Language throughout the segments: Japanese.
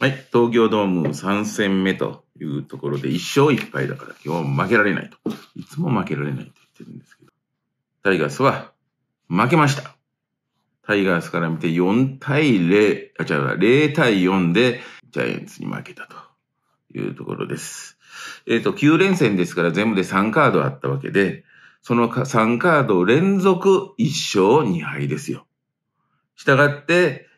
はい、東京ドーム3戦目というところで、1勝1敗だから今日は負けられないと。いつも負けられないと言ってるんですけど。タイガースは負けました。タイガースから見て4対0、あ、ゃう、0対4でジャイアンツに負けたというところです。えっ、ー、と、9連戦ですから全部で3カードあったわけで、その3カード連続1勝2敗ですよ。したがって、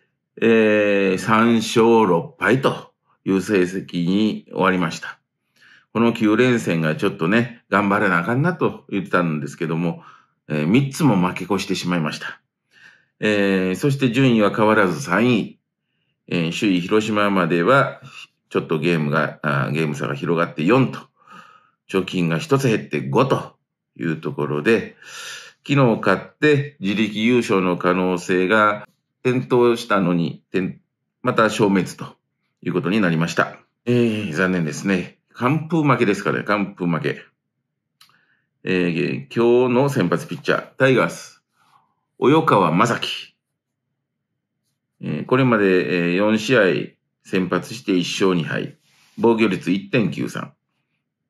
えー、3勝6敗という成績に終わりました。この9連戦がちょっとね、頑張らなあかんなと言ってたんですけども、えー、3つも負け越してしまいました。えー、そして順位は変わらず3位。えー、首位広島までは、ちょっとゲームがあ、ゲーム差が広がって4と、貯金が1つ減って5というところで、昨日勝って自力優勝の可能性が転倒したのに、また消滅ということになりました。えー、残念ですね。完封負けですからね、完封負け。えー、今日の先発ピッチャー、タイガース、及川正樹。えー、これまで、え4試合先発して1勝2敗、防御率1.93。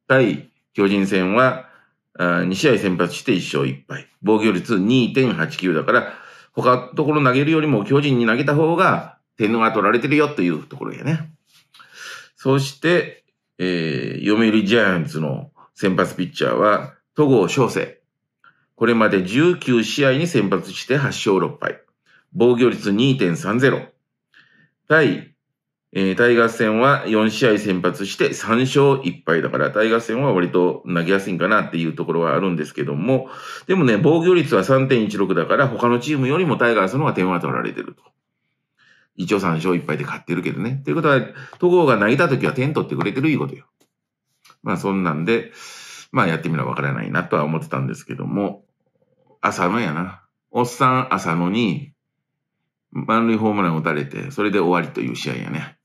対巨人戦は、あ2試合先発して1勝1敗、防御率2.89だから、他のところ投げるよりも巨人に投げた方が点が取られてるよというところやね。そして、えー、読売ジャイアンツの先発ピッチャーは、戸郷翔征。これまで19試合に先発して8勝6敗。防御率2.30。対えー、タイガース戦は4試合先発して3勝1敗だから、タイガース戦は割と投げやすいんかなっていうところはあるんですけども、でもね、防御率は3.16だから、他のチームよりもタイガースの方が点は取られてると。一応3勝1敗で勝ってるけどね。ということは、戸郷が投げた時は点取ってくれてるいいことよ。まあそんなんで、まあやってみればわからないなとは思ってたんですけども、浅野やな。おっさん浅野に、満塁ホームランを打たれて、それで終わりという試合やね。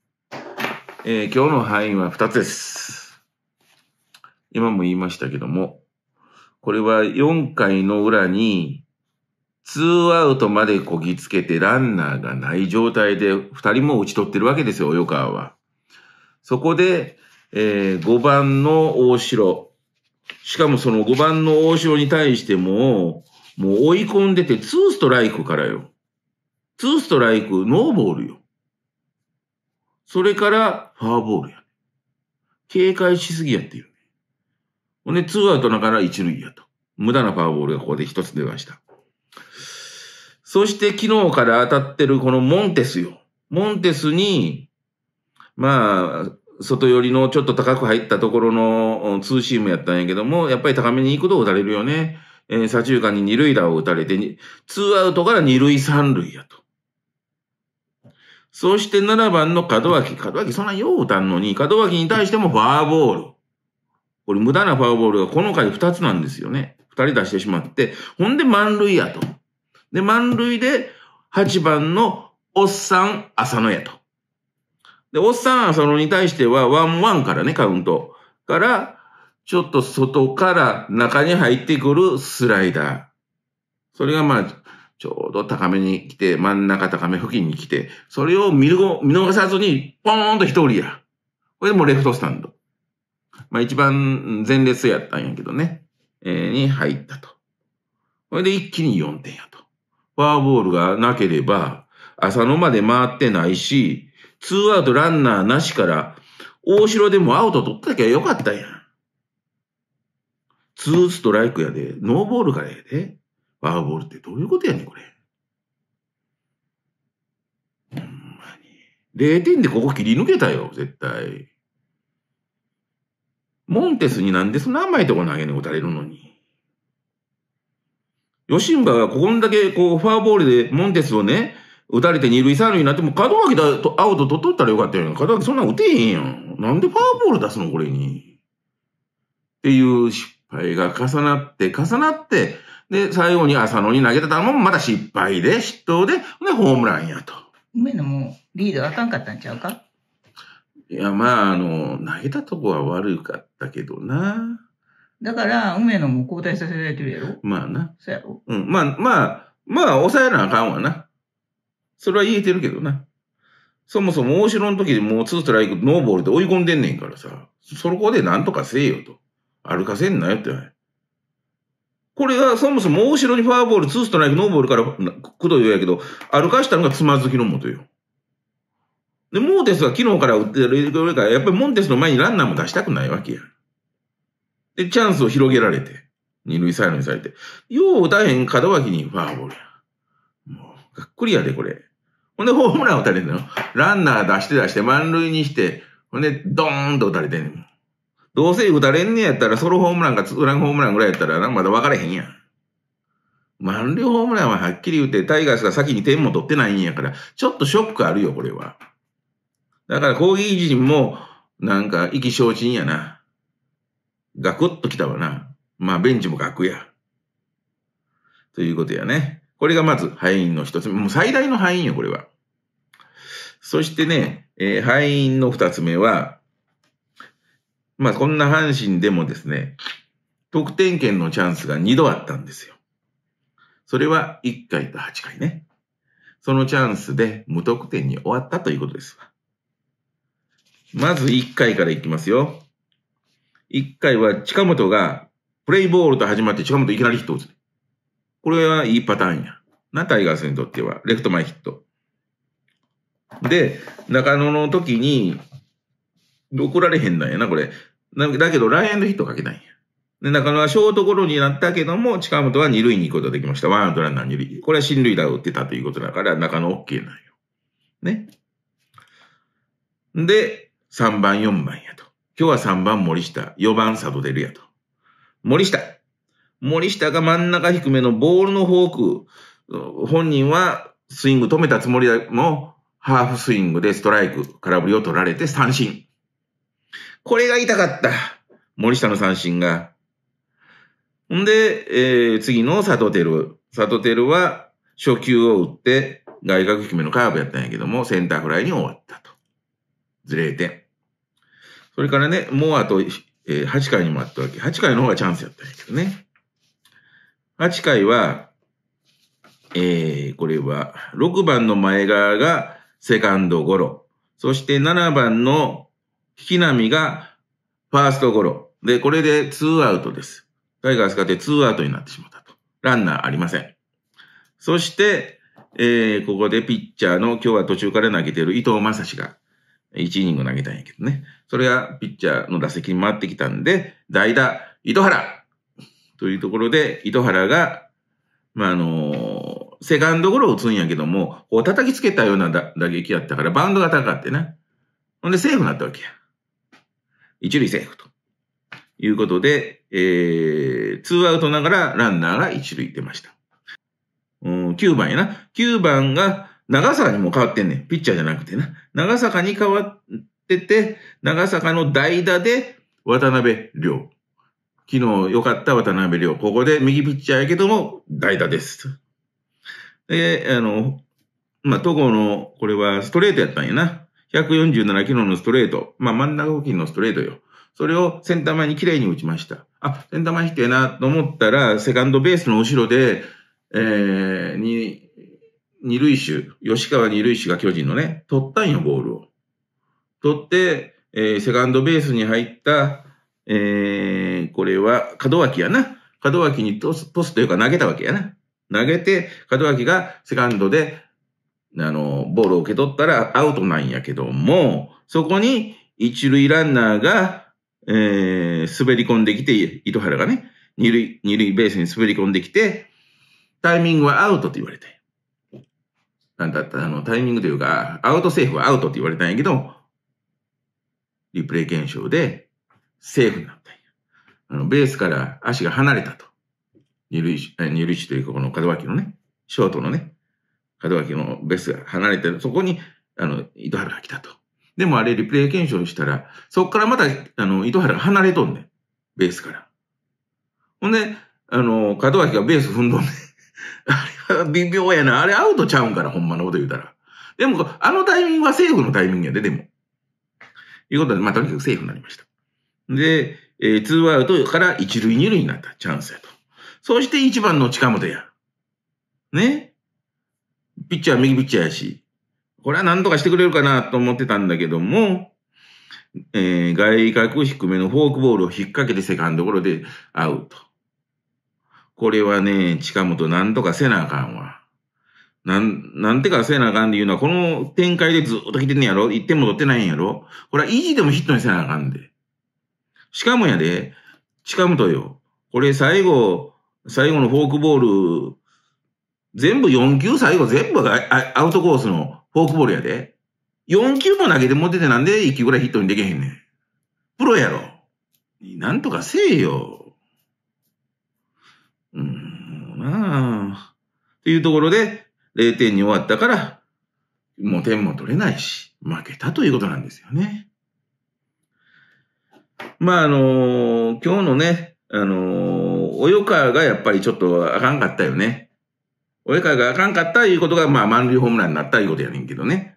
えー、今日の範囲は2つです。今も言いましたけども、これは4回の裏に、2アウトまでこぎつけてランナーがない状態で2人も打ち取ってるわけですよ、及川は。そこで、えー、5番の大城。しかもその5番の大城に対しても、もう追い込んでて2ストライクからよ。ツーストライク、ノーボールよ。それから、ファーボールや、警戒しすぎやっていうほんで、ツーアウトながら一塁やと。無駄なファーボールがここで一つ出ました。そして昨日から当たってるこのモンテスよ。モンテスに、まあ、外寄りのちょっと高く入ったところのツーシームやったんやけども、やっぱり高めに行くと打たれるよね。えー、左中間に二塁打を打たれて、ツーアウトから二塁三塁やと。そして7番の門脇。門脇そんなようたんのに、門脇に対してもフォアボール。これ無駄なフォアボールがこの回2つなんですよね。2人出してしまって。ほんで満塁やと。で、満塁で8番のおっさん浅野やと。で、おっさん浅野に対してはワンワンからね、カウント。から、ちょっと外から中に入ってくるスライダー。それがまあ、ちょうど高めに来て、真ん中高め付近に来て、それを見逃さずに、ポーンと一人や。これでもレフトスタンド。まあ一番前列やったんやけどね、えー、に入ったと。これで一気に4点やと。フォアボールがなければ、浅野まで回ってないし、ツーアウトランナーなしから、大城でもアウト取ったきゃよかったやん。ツーストライクやで、ノーボールからやで。ファーボールってどういうことやねん、これ。ほんまに。0点でここ切り抜けたよ、絶対。モンテスになんでそんな甘いとこ投げに打たれるのに。ンバがここんだけこうファーボールでモンテスをね、打たれて二塁三塁になっても角脇だとアウト取っとったらよかったよ。角脇そんな打てへんやん。なんでファーボール出すのこれに。っていう失敗が重なって、重なって、で、最後に浅野に投げた球もまだ失敗で、失投で、で、ホームランやと。梅野もリードあかんかったんちゃうかいや、まあ、あの、投げたとこは悪かったけどな。だから、梅野も交代させられてるやろまあな。そうやろうん。まあ、まあ、まあ、抑えなあかんわな。それは言えてるけどな。そもそも大城の時でもうツーストライク、ノーボールで追い込んでんねんからさ。そこでなんとかせえよと。歩かせんなよって。これがそもそも後ろにフォアボール、ツーストライク、ノーボールからくどいやけど、歩かしたのがつまずきのもとよ。で、モーテスは昨日から打ってるから、やっぱりモンテスの前にランナーも出したくないわけや。で、チャンスを広げられて、二塁サイドにされて、よう打たへん門脇にファーボールや。もう、がっくりやで、これ。ほんで、ホームラン打たれんのランナー出して出して、満塁にして、ほんで、ドーンと打たれてんの。どうせ打たれんねやったら、ソロホームランかツーランホームランぐらいやったら、まだ分からへんやん。満了ホームランははっきり言って、タイガースが先に点も取ってないんやから、ちょっとショックあるよ、これは。だから攻撃陣も、なんか、意気消沈やな。ガクッと来たわな。まあ、ベンチもガクや。ということやね。これがまず敗因の一つ目。もう最大の敗因よ、これは。そしてね、えー、敗因の二つ目は、まあ、こんな阪神でもですね、得点圏のチャンスが2度あったんですよ。それは1回と8回ね。そのチャンスで無得点に終わったということですまず1回からいきますよ。1回は近本がプレイボールと始まって近本いきなりヒット打つ。これはいいパターンや。な、タイガースにとっては。レフト前ヒット。で、中野の時に、怒られへんなんやな、これ。だけど、ライエンドヒットかけないんや。で、中野はショートゴロになったけども、近本は二塁に行くことができました。ワンアウトランナー二塁。これは新塁打を打ってたということだから、中野 OK なんよ。ね。で、3番、4番やと。今日は3番森下、4番佐渡出るやと。森下。森下が真ん中低めのボールのフォーク、本人はスイング止めたつもりだも、ハーフスイングでストライク、空振りを取られて三振。これが痛かった。森下の三振が。ほんで、えー、次の佐藤輝。佐藤輝は初球を打って、外角低めのカーブやったんやけども、センターフライに終わったと。ずれて。それからね、もうあと、えー、8回にもあったわけ。8回の方がチャンスやったんやけどね。8回は、えー、これは、6番の前側がセカンドゴロ。そして7番のき波がファーストゴロ。で、これでツーアウトです。タイガース勝ってツーアウトになってしまったと。ランナーありません。そして、えー、ここでピッチャーの今日は途中から投げてる伊藤正史が1イニング投げたんやけどね。それがピッチャーの打席に回ってきたんで、代打、糸原というところで、糸原が、まあ、あのー、セカンドゴロを打つんやけども、こう叩きつけたような打撃やったから、バウンドが高かってね。ほんで、セーフになったわけや。一塁セーフということで、えー、ツーアウトながらランナーが一塁出ました。うん、9番やな。9番が長坂にも変わってんねん。ピッチャーじゃなくてな。長坂に変わってて、長坂の代打で渡辺亮。昨日良かった渡辺亮。ここで右ピッチャーやけども、代打です。で、あの、まあ、戸郷の、これはストレートやったんやな。147キロのストレート。まあ、真ん中付近のストレートよ。それをセンター前に綺麗に打ちました。あ、センター前引けなと思ったら、セカンドベースの後ろで、えー、に、二塁手、吉川二塁手が巨人のね、取ったんよ、ボールを。取って、えー、セカンドベースに入った、えー、これは、門脇やな。門脇にトス、トスというか投げたわけやな。投げて、門脇がセカンドで、あの、ボールを受け取ったらアウトなんやけども、そこに一塁ランナーが、えー、滑り込んできて、糸原がね、二塁、二塁ベースに滑り込んできて、タイミングはアウトって言われて。なんだったあの、タイミングというか、アウトセーフはアウトって言われたんやけど、リプレイ検証で、セーフになったんや。あの、ベースから足が離れたと。二塁、二塁手というか、この門脇のね、ショートのね、門脇のベースが離れて、る、そこに、あの、糸原が来たと。でもあれ、リプレイ検証したら、そこからまた、あの、糸原が離れとんねん。ベースから。ほんで、あの、門脇がベース踏んどんねん。あれは微妙やな。あれアウトちゃうんから、ほんまのこと言うたら。でも、あのタイミングはセーフのタイミングやで、でも。いうことで、まあ、とにかくセーフになりました。で、えー、ツーアウトから一塁二塁になった。チャンスやと。そして一番の近本や。ね。ピッチャー右ピッチャーやし、これは何とかしてくれるかなと思ってたんだけども、えー、外角低めのフォークボールを引っ掛けてセカンドゴロでアウト。これはね、近本なんとかせなあかんわ。なん、なんてかせなあかんっていうのは、この展開でずっと来てんねやろ ?1 点も取ってないんやろこれは意地でもヒットにせなあかんで。しかもやで、近本よ。これ最後、最後のフォークボール全部4球最後全部がアウトコースのフォークボールやで。4球も投げて持っててなんで1球ぐらいヒットにできへんねん。プロやろ。なんとかせえよ。うん、なあ。っていうところで、0点に終わったから、もう点も取れないし、負けたということなんですよね。まあ、あのー、今日のね、あのー、及川がやっぱりちょっとあかんかったよね。お絵かいがあかんかったいうことが、まあ、満塁ホームランになったいうことやねんけどね。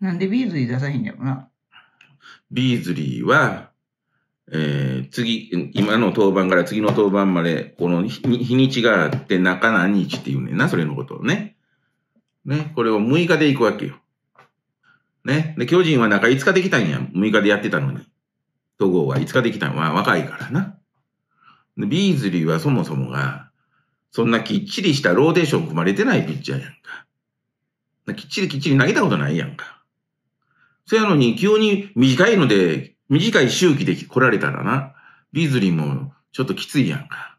なんでビーズリー出さへんやろな。ビーズリーは、えー、次、今の登板から次の登板まで、この日にちがあって中何日って言うねんな、それのことをね。ね、これを6日で行くわけよ。ね。で、巨人は中5日できたんや。6日でやってたのに。戸郷は5日できたんは若いからな。で、ビーズリーはそもそもが、そんなきっちりしたローテーション組まれてないピッチャーやんか。きっちりきっちり投げたことないやんか。そやのに、急に短いので、短い周期で来られたらな、ビズリーもちょっときついやんか。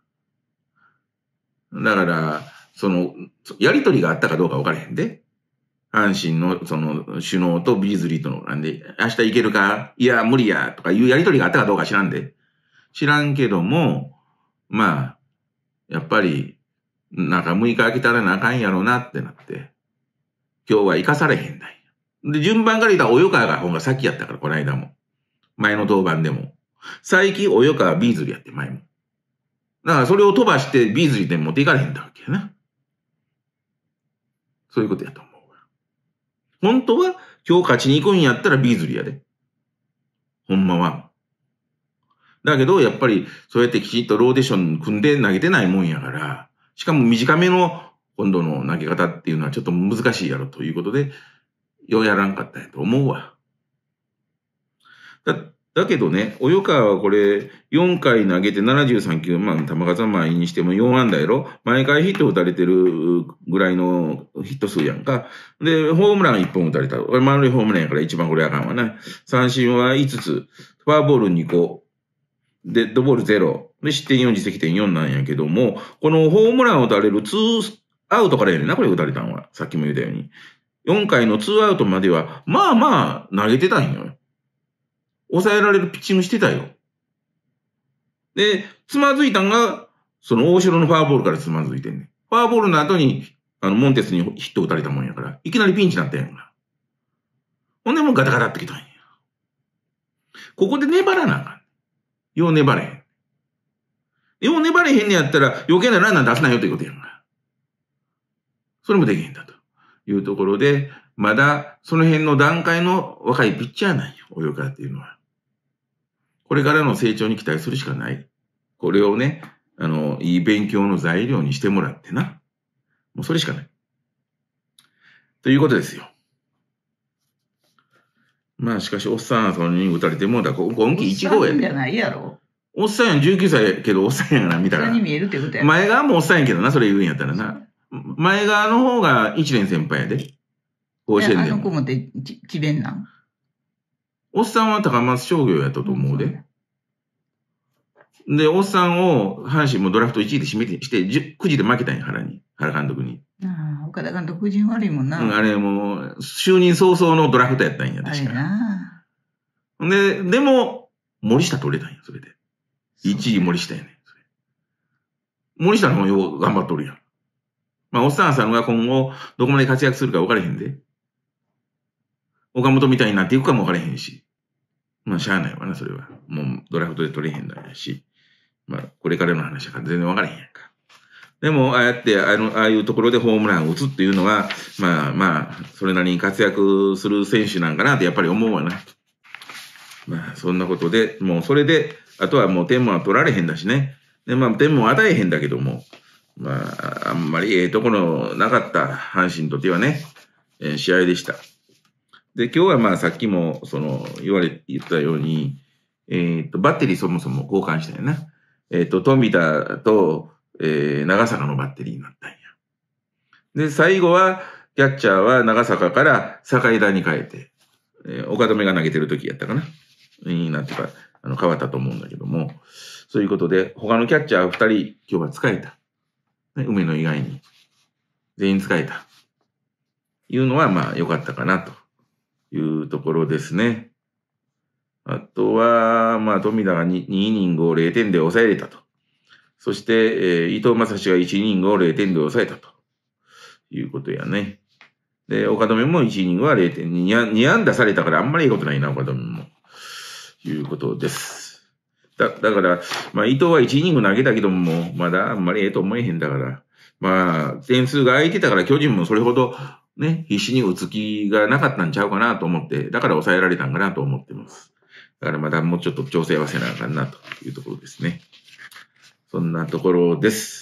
だから、その、やりとりがあったかどうか分からへんで。阪神の、その、首脳とビーズリーとの、なんで、明日行けるかいや、無理や、とかいうやりとりがあったかどうか知らんで。知らんけども、まあ、やっぱり、なんか6日空けたらなあかんやろなってなって、今日は生かされへんだんで、順番から言ったら、及川が本が先やったから、この間も。前の当番でも。最近、及川ビーズリやって、前も。だからそれを飛ばしてビーズリで持っていかれへんだわけやな。そういうことやと思う。本当は今日勝ちに行くんやったらビーズリやで。ほんまは。だけど、やっぱりそうやってきちっとローテーション組んで投げてないもんやから、しかも短めの今度の投げ方っていうのはちょっと難しいやろということで、ようやらんかったやと思うわ。だ、だけどね、及川はこれ、4回投げて73球、まあ、球数はまあいいにしても4安打やろ毎回ヒット打たれてるぐらいのヒット数やんか。で、ホームラン1本打たれた。これ満塁ホームランやから一番これあかんわな。三振は5つ、フォアボール2個、デッドボール0、で、失点4、自責点4なんやけども、このホームランを打たれる2アウトからやねんな、これ打たれたんは。さっきも言ったように。4回の2アウトまでは、まあまあ、投げてたんよ。抑えられるピッチングしてたよ。で、つまずいたんが、その大城のフォアボールからつまずいてんねん。フォアボールの後に、あの、モンテスにヒット打たれたもんやから、いきなりピンチになったやんか。ほんでもうガタガタってきたんや。ここで粘らなあかん。よう粘れへん。よう粘れへんねやったら余計なランナー出せないよということやんか。それもできへんだというところで、まだその辺の段階の若いピッチャーなんよ、泳川っていうのは。これからの成長に期待するしかない。これをね、あの、いい勉強の材料にしてもらってな。もうそれしかない。ということですよ。まあしかし、おっさんはそれに打たれてもだ、今季1号やで。じゃないやろ。おっさんやん、19歳やけどおっさんやから見たら。に見えるってことや。前側もおっさんやけどな、それ言うんやったらな。前側の方が一年先輩やで。甲子園で。あの子もって、智弁なんおっさんは高松商業やったと思うで。で、おっさんを阪神もドラフト1位で締めて、して、9時で負けたんや、原に。原監督に。ああ、岡田監督、人悪いもんな。うん、あれもう、就任早々のドラフトやったんや、確か。あれなで、でも、森下取れたんや、それで。1位森下やね森下の方よう頑張っとるやん。まあ、おっさんさんが今後、どこまで活躍するか分かれへんで。岡本みたいになっていくかも分かれへんし。まあ、しゃあないわな、それは。もう、ドラフトで取れへんのやし。まあ、これからの話は全然分からへんやんか。でも、ああやって、あの、ああいうところでホームランを打つっていうのは、まあまあ、それなりに活躍する選手なんかなってやっぱり思うわな。まあ、そんなことで、もうそれで、あとはもう天文は取られへんだしね。で、まあ、天文与えへんだけども、まあ、あんまりええとこのなかった阪神にとってはね、えー、試合でした。で、今日はまあ、さっきも、その、言われ、言ったように、えっ、ー、と、バッテリーそもそも交換したよな。えっ、ー、と、富田と、えー、長坂のバッテリーになったんや。で、最後は、キャッチャーは長坂から坂井田に変えて、えー、岡留が投げてる時やったかな。になってから。あの変わったと思うんだけども、そういうことで、他のキャッチャー二人、今日は使えた。ね、梅野以外に。全員使えた。いうのは、まあ、良かったかな、というところですね。あとは、まあ、富田が 2, 2イニングを0点で抑えれたと。そして、えー、伊藤正史が1イニングを0点で抑えたということやね。で、岡留も1イニングは0点、2, 2安打されたからあんまりいいことないな、岡留も。いうことです。だ、だから、まあ、伊藤は1イニング投げたけども、まだあんまりええと思えへんだから、まあ、点数が空いてたから巨人もそれほど、ね、必死に打つ気がなかったんちゃうかなと思って、だから抑えられたんかなと思ってます。だからまだもうちょっと調整はせなあかんなというところですね。そんなところです。